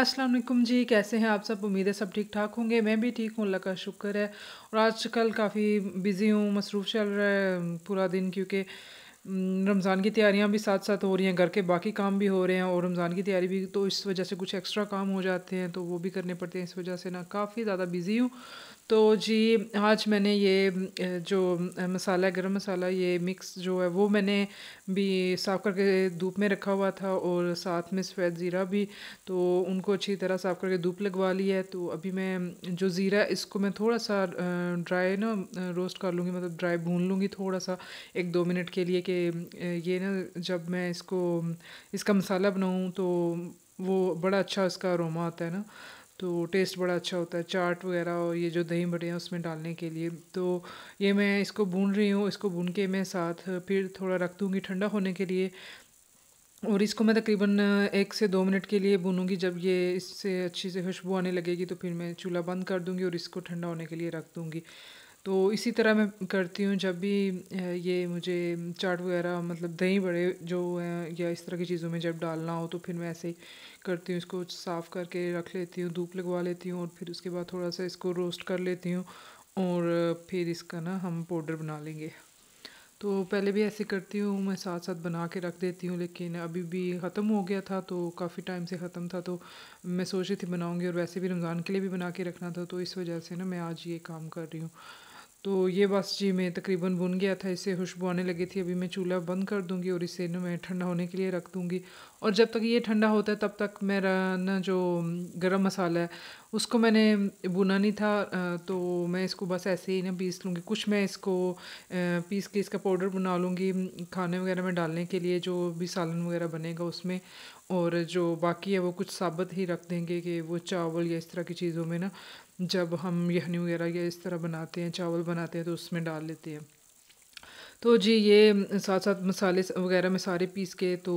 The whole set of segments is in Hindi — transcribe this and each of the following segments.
असलम जी कैसे हैं आप सब उम्मीद है सब ठीक ठाक होंगे मैं भी ठीक हूँ अल्लाह का शुक्र है और आजकल काफ़ी बिज़ी हूँ मसरूफ़ चल रहा है पूरा दिन क्योंकि रमज़ान की तैयारियाँ भी साथ साथ हो रही हैं घर के बाकी काम भी हो रहे हैं और रमज़ान की तैयारी भी तो इस वजह से कुछ एक्स्ट्रा काम हो जाते हैं तो वो भी करने पड़ते हैं इस वजह से ना काफ़ी ज़्यादा बिज़ी हूँ तो जी आज मैंने ये जो मसाला गरम गर्म मसाला ये मिक्स जो है वो मैंने भी साफ़ करके धूप में रखा हुआ था और साथ में सफ़ेद ज़ीरा भी तो उनको अच्छी तरह साफ़ करके धूप लगवा ली है तो अभी मैं जो ज़ीरा इसको मैं थोड़ा सा ड्राई ना रोस्ट कर लूँगी मतलब ड्राई भून लूँगी थोड़ा सा एक दो मिनट के लिए कि ये ना जब मैं इसको इसका मसाला बनाऊँ तो वो बड़ा अच्छा इसका अरोमा आता है ना तो टेस्ट बड़ा अच्छा होता है चाट वगैरह और ये जो दही बड़े हैं उसमें डालने के लिए तो ये मैं इसको भून रही हूँ इसको भून के मैं साथ फिर थोड़ा रख दूँगी ठंडा होने के लिए और इसको मैं तकरीबन एक से दो मिनट के लिए भूनूंगी जब ये इससे अच्छी से खुशबू आने लगेगी तो फिर मैं चूल्हा बंद कर दूँगी और इसको ठंडा होने के लिए रख दूँगी तो इसी तरह मैं करती हूँ जब भी ये मुझे चाट वगैरह मतलब दही बड़े जो या इस तरह की चीज़ों में जब डालना हो तो फिर मैं ऐसे ही करती हूँ इसको साफ़ करके रख लेती हूँ धूप लगवा लेती हूँ और फिर उसके बाद थोड़ा सा इसको रोस्ट कर लेती हूँ और फिर इसका ना हम पाउडर बना लेंगे तो पहले भी ऐसे करती हूँ मैं साथ साथ बना के रख देती हूँ लेकिन अभी भी ख़त्म हो गया था तो काफ़ी टाइम से ख़त्म था तो मैं सोच रही थी बनाऊँगी और वैसे भी रमज़ान के लिए भी बना के रखना था तो इस वजह से ना मैं आज ये काम कर रही हूँ तो ये बस जी मैं तकरीबन बुन गया था इसे खुशबू आने लगी थी अभी मैं चूल्हा बंद कर दूंगी और इसे मैं ठंडा होने के लिए रख दूंगी और जब तक ये ठंडा होता है तब तक मेरा ना जो गरम मसाला है उसको मैंने बुना नहीं था तो मैं इसको बस ऐसे ही ना पीस लूँगी कुछ मैं इसको पीस के इसका पाउडर बना लूँगी खाने वगैरह में डालने के लिए जो भी सालन वगैरह बनेगा उसमें और जो बाकी है वो कुछ साबित ही रख देंगे कि वो चावल या इस तरह की चीज़ों में ना जब हम यहनी वगैरह या इस तरह बनाते हैं चावल बनाते हैं तो उसमें डाल लेते हैं तो जी ये साथ साथ मसाले वगैरह में सारे पीस के तो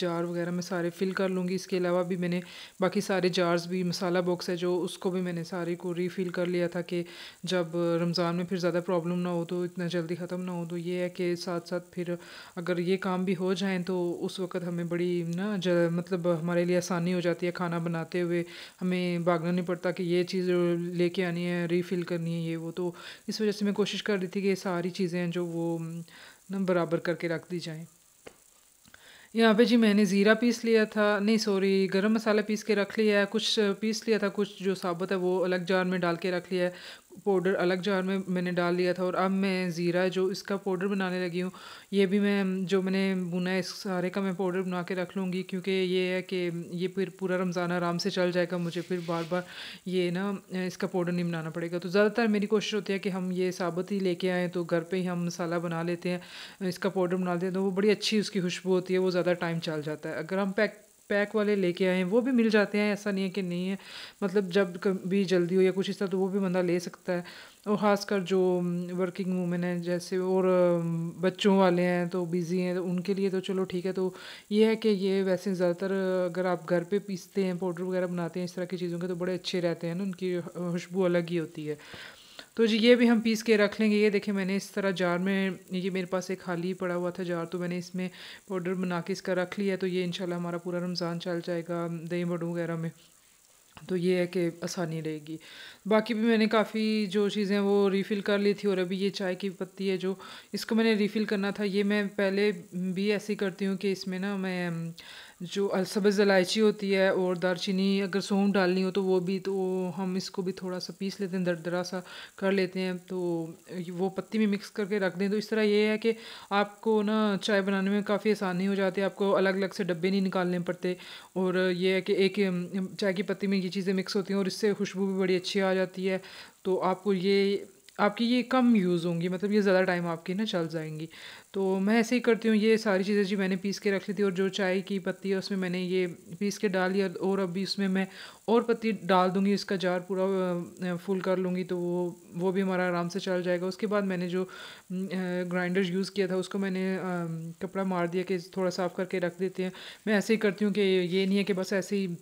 जार वगैरह में सारे फिल कर लूँगी इसके अलावा भी मैंने बाकी सारे जार्स भी मसाला बॉक्स है जो उसको भी मैंने सारे को रीफिल कर लिया था कि जब रमज़ान में फिर ज़्यादा प्रॉब्लम ना हो तो इतना जल्दी ख़त्म ना हो तो ये है कि साथ साथ फिर अगर ये काम भी हो जाएँ तो उस वक़्त हमें बड़ी ना मतलब हमारे लिए आसानी हो जाती है खाना बनाते हुए हमें भागना नहीं पड़ता कि ये चीज़ लेके आनी है रीफिल करनी है ये वो तो इस वजह से मैं कोशिश कर रही थी कि सारी चीज़ें जो वो ना बराबर करके रख दी जाए यहाँ पे जी मैंने ज़ीरा पीस लिया था नहीं सॉरी गरम मसाला पीस के रख लिया है कुछ पीस लिया था कुछ जो साबुत है वो अलग जार में डाल के रख लिया है पाउडर अलग जार में मैंने डाल दिया था और अब मैं ज़ीरा जो इसका पाउडर बनाने लगी हूँ ये भी मैं जो मैंने बुना है इस सारे का मैं पाउडर बना के रख लूँगी क्योंकि ये है कि ये फिर पूरा रमज़ान आराम से चल जाएगा मुझे फिर बार बार ये ना इसका पाउडर नहीं बनाना पड़ेगा तो ज़्यादातर मेरी कोशिश होती है कि हम ये साबुत ही लेके आएँ तो घर पर ही हम मसाला बना लेते हैं इसका पाउडर बना लेते हैं तो वो बड़ी अच्छी उसकी खुशबू होती है वो ज़्यादा टाइम चल जाता है अगर हम पैक पैक वाले लेके आए हैं वो भी मिल जाते हैं ऐसा नहीं है कि नहीं है मतलब जब कभी जल्दी हो या कुछ इस तरह तो वो भी बंदा ले सकता है और ख़ासकर जो वर्किंग वूमेन हैं जैसे और बच्चों वाले हैं तो बिज़ी हैं तो उनके लिए तो चलो ठीक है तो ये है कि ये वैसे ज़्यादातर अगर आप घर पे पीसते हैं पाउडर वगैरह बनाते हैं इस तरह की चीज़ों के तो बड़े अच्छे रहते हैं ना उनकी खुशबू अलग ही होती है तो जी ये भी हम पीस के रख लेंगे ये देखिए मैंने इस तरह जार में ये मेरे पास एक खाली पड़ा हुआ था जार तो मैंने इसमें पाउडर बना के इसका रख लिया तो ये इंशाल्लाह हमारा पूरा रमज़ान चल जाएगा दही बड़ू वगैरह में तो ये है कि आसानी रहेगी बाकी भी मैंने काफ़ी जो चीज़ें वो रिफ़िल कर ली थी और अभी ये चाय की पत्ती है जो इसको मैंने रिफ़िल करना था ये मैं पहले भी ऐसे करती हूँ कि इसमें ना मैं जो सब्ज़ इलायची होती है और दारचीनी अगर सोम डालनी हो तो वो भी तो हम इसको भी थोड़ा सा पीस लेते हैं दरा सा कर लेते हैं तो वो पत्ती में मिक्स करके रख दें तो इस तरह ये है कि आपको ना चाय बनाने में काफ़ी आसानी हो जाती है आपको अलग अलग से डब्बे नहीं निकालने पड़ते और ये है कि एक चाय की पत्ती में ये चीज़ें मिक्स होती हैं और इससे खुशबू भी बड़ी अच्छी आ जाती है तो आपको ये आपकी ये कम यूज़ होंगी मतलब ये ज़्यादा टाइम आपकी ना चल जाएंगी तो मैं ऐसे ही करती हूँ ये सारी चीज़ें जी मैंने पीस के रख ली थी और जो चाय की पत्ती है उसमें मैंने ये पीस के डाल लिया और अभी उसमें मैं और पत्ती डाल दूँगी इसका जार पूरा फुल कर लूँगी तो वो वो भी हमारा आराम से चल जाएगा उसके बाद मैंने जो ग्राइंडर यूज़ किया था उसको मैंने कपड़ा मार दिया कि थोड़ा साफ़ करके रख देते हैं मैं ऐसे ही करती हूँ कि ये नहीं है कि बस ऐसे ही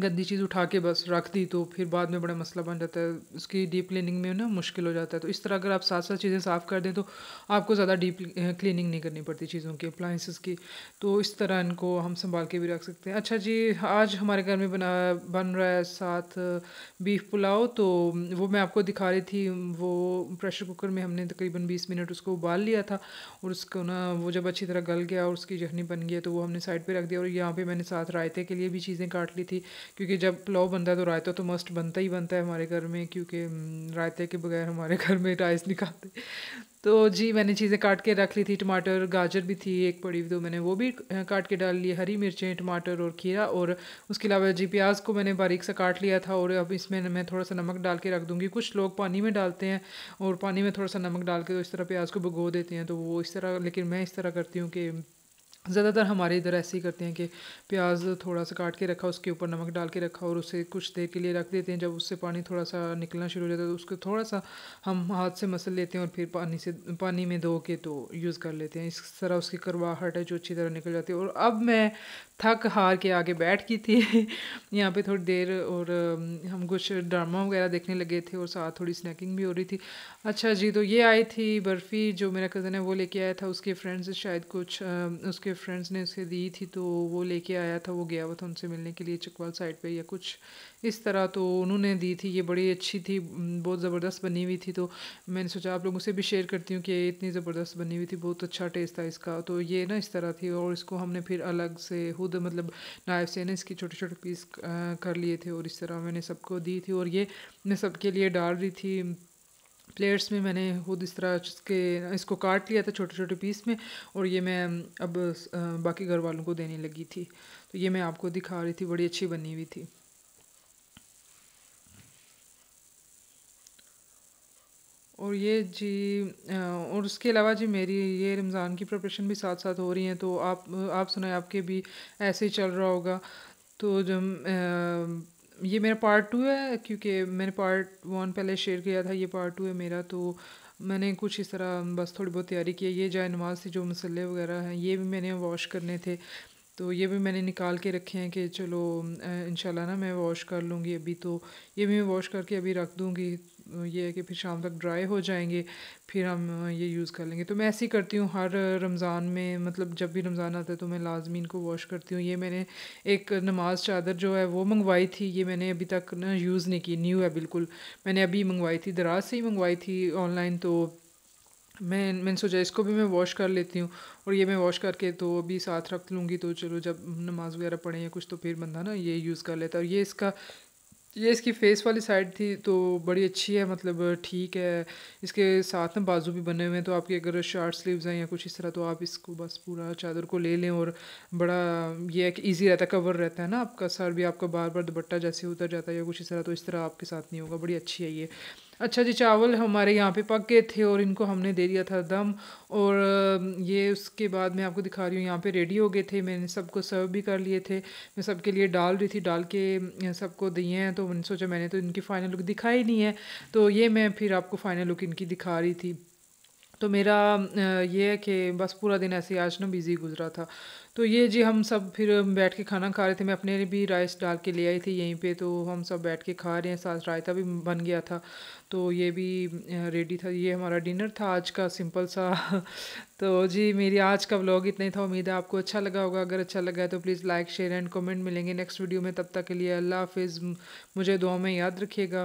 गंदी चीज़ उठा के बस रख दी तो फिर बाद में बड़ा मसला बन जाता है उसकी डीप क्लीनिंग में ना मुश्किल हो जाता है तो इस तरह अगर आप साथ साथ चीज़ें साफ़ कर दें तो आपको ज़्यादा डीप क्लीनिंग नहीं करनी पड़ती चीज़ों की अप्लाइंसिस की तो इस तरह इनको हम संभाल के भी रख सकते हैं अच्छा जी आज हमारे घर में बना बन रहा है साथ बीफ पुलाव तो वो मैं आपको दिखा रही थी वो प्रेशर कुकर में हमने तकरीबन बीस मिनट उसको उबाल लिया था और उसको ना वो जब अच्छी तरह गल गया और उसकी जखनी बन गया तो वो हमने साइड पर रख दिया और यहाँ पर मैंने साथ रायते के लिए भी चीज़ें काट ली थी क्योंकि जब पुलाव बनता है तो रायता तो मस्ट बनता ही बनता है हमारे घर में क्योंकि हम्म, रायते के बगैर हमारे घर में राइस नहीं खाते तो जी मैंने चीज़ें काट के रख ली थी टमाटर गाजर भी थी एक पड़ी हुई तो मैंने वो भी काट के डाल ली हरी मिर्चें टमाटर और खीरा और उसके अलावा जी प्याज को मैंने बारीक से काट लिया था और अब इसमें मैं थोड़ा सा नमक डाल के रख दूँगी कुछ लोग पानी में डालते हैं और पानी में थोड़ा सा नमक डाल के तो इस तरह प्याज को भगो देते हैं तो वो इस तरह लेकिन मैं इस तरह करती हूँ कि ज़्यादातर हमारे इधर ऐसे ही करते हैं कि प्याज थोड़ा सा काट के रखा उसके ऊपर नमक डाल के रखा और उसे कुछ देर के लिए रख देते हैं जब उससे पानी थोड़ा सा निकलना शुरू हो जाता है तो उसको थोड़ा सा हम हाथ से मसल लेते हैं और फिर पानी से पानी में धो के तो यूज़ कर लेते हैं इस तरह उसकी करवाहट है जो अच्छी तरह निकल जाती है और अब मैं थक हार के आगे बैठ गई थी यहाँ पर थोड़ी देर और हम कुछ ड्रामा वगैरह देखने लगे थे और साथ थोड़ी स्नैकिंग भी हो रही थी अच्छा जी तो ये आई थी बर्फ़ी जो मेरा कज़न है वो लेके आया था उसके फ्रेंड्स शायद कुछ उसके उसके फ्रेंड्स ने उसे दी थी तो वो लेके आया था वो गया हुआ था उनसे मिलने के लिए चकवाल साइड पे या कुछ इस तरह तो उन्होंने दी थी ये बड़ी अच्छी थी बहुत ज़बरदस्त बनी हुई थी तो मैंने सोचा आप लोगों से भी शेयर करती हूँ कि इतनी ज़बरदस्त बनी हुई थी बहुत अच्छा टेस्ट था इसका तो ये ना इस तरह थी और इसको हमने फिर अलग से खुद मतलब नाइफ से ना इसके छोटे छोटे पीस कर लिए थे और इस तरह मैंने सबको दी थी और ये मैं सबके लिए डाल रही थी प्लेयर्स में मैंने खुद इस तरह इसके इसको काट लिया था छोटे छोटे पीस में और ये मैं अब बाकी घर वालों को देने लगी थी तो ये मैं आपको दिखा रही थी बड़ी अच्छी बनी हुई थी और ये जी और उसके अलावा जी मेरी ये रमज़ान की प्रपरेशन भी साथ साथ हो रही हैं तो आप आप सुनाए आपके भी ऐसे ही चल रहा होगा तो जब ये मेरा पार्ट टू है क्योंकि मैंने पार्ट वन पहले शेयर किया था ये पार्ट टू है मेरा तो मैंने कुछ इस तरह बस थोड़ी बहुत तैयारी की है ये जाए नमाज से जो मसल्ले वगैरह हैं ये भी मैंने वॉश करने थे तो ये भी मैंने निकाल के रखे हैं कि चलो इन ना मैं वॉश कर लूँगी अभी तो ये भी मैं वॉश करके अभी रख दूँगी ये है कि फिर शाम तक ड्राई हो जाएंगे फिर हम ये यूज़ कर लेंगे तो मैं ऐसे ही करती हूँ हर रमज़ान में मतलब जब भी रमज़ान आता है तो मैं लाजमी इनको वॉश करती हूँ ये मैंने एक नमाज चादर जो है वो मंगवाई थी ये मैंने अभी तक ना यूज़ नहीं की न्यू है बिल्कुल मैंने अभी मंगवाई थी दराज से ही मंगवाई थी ऑनलाइन तो मैं मैंने सोचा इसको भी मैं वॉश कर लेती हूँ और ये मैं वॉश करके तो अभी साथ रख लूँगी तो चलो जब नमाज़ वगैरह पढ़े या कुछ तो फिर बंदा ना ये यूज़ कर लेता है और ये इसका ये इसकी फेस वाली साइड थी तो बड़ी अच्छी है मतलब ठीक है इसके साथ में बाजू भी बने हुए हैं तो आपके अगर शार्ट स्लीव्स हैं या कुछ इस तरह तो आप इसको बस पूरा चादर को ले लें और बड़ा ये है कि ईजी रहता है कवर रहता है ना आपका सर भी आपका बार बार दुपट्टा जैसे उतर जाता है या कुछ इस तरह तो इस तरह आपके साथ नहीं होगा बड़ी अच्छी है ये अच्छा जी चावल हमारे यहाँ पे पक गए थे और इनको हमने दे दिया था दम और ये उसके बाद मैं आपको दिखा रही हूँ यहाँ पे रेडी हो गए थे मैंने सबको सर्व भी कर लिए थे मैं सबके लिए डाल रही थी डाल के सबको दिए हैं तो मैंने सोचा मैंने तो इनकी फ़ाइनल लुक दिखाई नहीं है तो ये मैं फिर आपको फ़ाइनल लुक इनकी दिखा रही थी तो मेरा ये है कि बस पूरा दिन ऐसे आज ना बिज़ी गुजरा था तो ये जी हम सब फिर बैठ के खाना खा रहे थे मैं अपने भी राइस डाल के ले आई थी यहीं पे तो हम सब बैठ के खा रहे हैं साथ रायता भी बन गया था तो ये भी रेडी था ये हमारा डिनर था आज का सिंपल सा तो जी मेरी आज का व्लॉग इतना ही था उम्मीद है आपको अच्छा लगा होगा अगर अच्छा लगा है तो please like share and comment मिलेंगे नेक्स्ट वीडियो में तब तक के लिए अल्लाह हाफिज़ मुझे दुआ में याद रखिएगा